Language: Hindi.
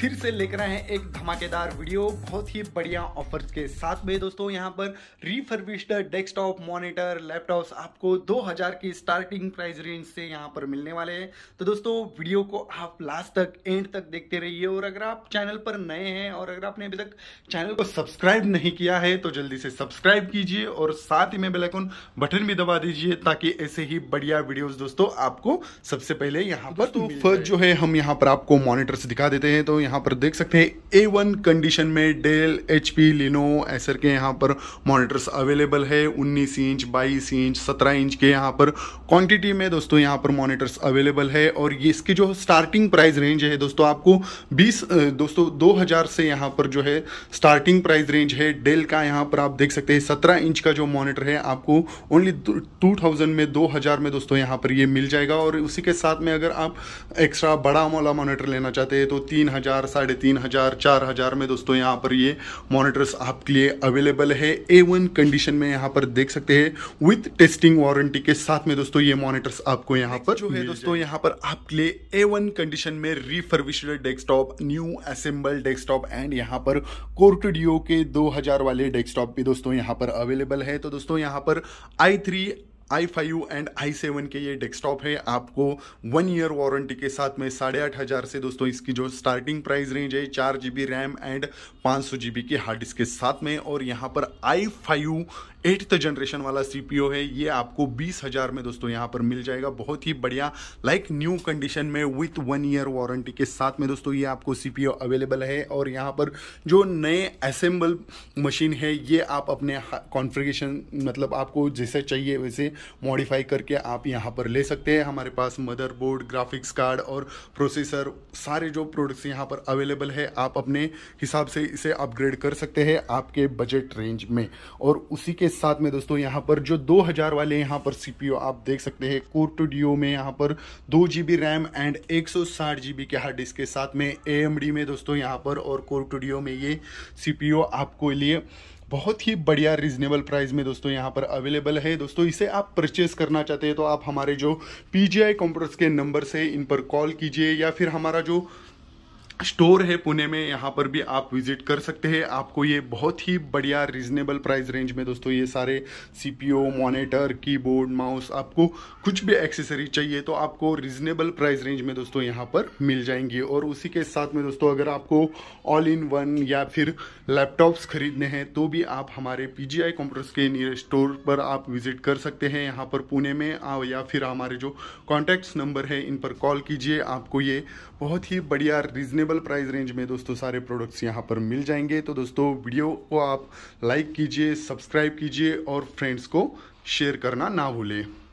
फिर से लेकर आए हैं एक धमाकेदार वीडियो बहुत ही बढ़िया ऑफर्स के साथ में दोस्तों यहाँ पर रिफर्बिश्ड डेस्कटॉप मॉनिटर लैपटॉप्स आपको 2000 की स्टार्टिंग प्राइस रेंज से यहाँ पर मिलने वाले हैं तो दोस्तों वीडियो को आप लास्ट तक एंड तक देखते रहिए और अगर आप चैनल पर नए हैं और अगर आपने अभी तक चैनल को सब्सक्राइब नहीं किया है तो जल्दी से सब्सक्राइब कीजिए और साथ ही में बेलाइकॉन बटन भी दबा दीजिए ताकि ऐसे ही बढ़िया वीडियोज दोस्तों आपको सबसे पहले यहाँ पर तो फर्स्ट जो है हम यहाँ पर आपको मॉनिटर्स दिखा देते हैं तो यहाँ पर देख सकते हैं ए वन कंडीशन में Dell H P Lenovo Acer के यहाँ पर मॉनिटर्स अवेलेबल है 19 इंच 22 इंच 17 इंच के यहाँ पर क्वांटिटी में दोस्तों यहाँ पर मॉनिटर्स अवेलेबल है और ये इसकी जो स्टार्टिंग प्राइस रेंज है दोस्तों आपको 20 दोस्तों 2000 से यहाँ पर जो है स्टार्टिंग प्राइस रेंज है डेल का यहाँ पर आप देख सकते हैं सत्रह इंच का जो मॉनिटर है आपको ओनली थाउजेंड में हजार में दोस्तों यहाँ पर ये यह मिल जाएगा और उसी के साथ में अगर आप एक्स्ट्रा बड़ा वाला मोनिटर लेना चाहते हैं तो तीन हजार हज़ार साढ़े तीन हज़ार चार हज़ार में दोस्तों यहाँ पर ये मॉनिटर्स आपके लिए अवेलेबल है ए वन कंडीशन में यहाँ पर देख सकते हैं विथ टेस्टिंग वारंटी के साथ में दोस्तों ये मॉनिटर्स आपको यहाँ पर जो है दोस्तों यहाँ पर आपके लिए ए वन कंडीशन में refurbished desktop new assembled desktop and यहाँ पर कोर्टडियो के दो वाले डेस्कटॉप भी दोस्तों यहाँ पर अवेलेबल है तो दोस्तों यहाँ पर I I five and I seven के ये डेस्कटॉप है आपको वन ईयर वारंटी के साथ में साढ़े आठ हज़ार से दोस्तों इसकी जो स्टार्टिंग प्राइस रेंज है चार जी बी रैम एंड पाँच सौ जी बी की हार्ड डिस्क के साथ में और यहाँ पर आई फाइव एट्थ जनरेशन वाला सी पी ओ है ये आपको बीस हज़ार में दोस्तों यहाँ पर मिल जाएगा बहुत ही बढ़िया लाइक न्यू कंडीशन में विथ वन ईयर वारंटी के साथ में दोस्तों ये आपको सी पी ओ अवेलेबल है और यहाँ पर जो नए असेंबल मशीन है ये आप अपने कॉन्फ़िगरेशन मतलब आपको जैसे चाहिए वैसे मॉडिफाई करके आप यहाँ पर ले सकते हैं हमारे पास मदरबोर्ड ग्राफिक्स कार्ड और प्रोसेसर सारे जो प्रोडक्ट्स यहाँ पर अवेलेबल है आप अपने हिसाब से इसे अपग्रेड कर सकते हैं आपके बजट रेंज में और उसी के साथ में दोस्तों यहाँ पर जो 2000 वाले यहाँ पर सी आप देख सकते हैं कोर्ट डिओ में यहाँ पर दो जी रैम एंड एक सौ के हार्ड डिस्क के साथ में ए में दोस्तों यहाँ पर और कोर्ट डिओ में ये सी आपको लिए बहुत ही बढ़िया रीज़नेबल प्राइस में दोस्तों यहाँ पर अवेलेबल है दोस्तों इसे आप परचेस करना चाहते हैं तो आप हमारे जो पी जी कंप्यूटर्स के नंबर से इन पर कॉल कीजिए या फिर हमारा जो स्टोर है पुणे में यहाँ पर भी आप विजिट कर सकते हैं आपको ये बहुत ही बढ़िया रिजनेबल प्राइस रेंज में दोस्तों ये सारे सीपीयू मॉनिटर कीबोर्ड माउस आपको कुछ भी एक्सेसरी चाहिए तो आपको रीजनेबल प्राइस रेंज में दोस्तों यहाँ पर मिल जाएंगी और उसी के साथ में दोस्तों अगर आपको ऑल इन वन या फिर लैपटॉप्स खरीदने हैं तो भी आप हमारे पी जी आई कंप्यूटर्स के नियर स्टोर पर आप विजिट कर सकते हैं यहाँ पर पुणे में या फिर हमारे जो कॉन्टैक्ट्स नंबर है इन पर कॉल कीजिए आपको ये बहुत ही बढ़िया रीज़नेबल अफोर्डेबल प्राइस रेंज में दोस्तों सारे प्रोडक्ट्स यहाँ पर मिल जाएंगे तो दोस्तों वीडियो को आप लाइक कीजिए सब्सक्राइब कीजिए और फ्रेंड्स को शेयर करना ना भूलें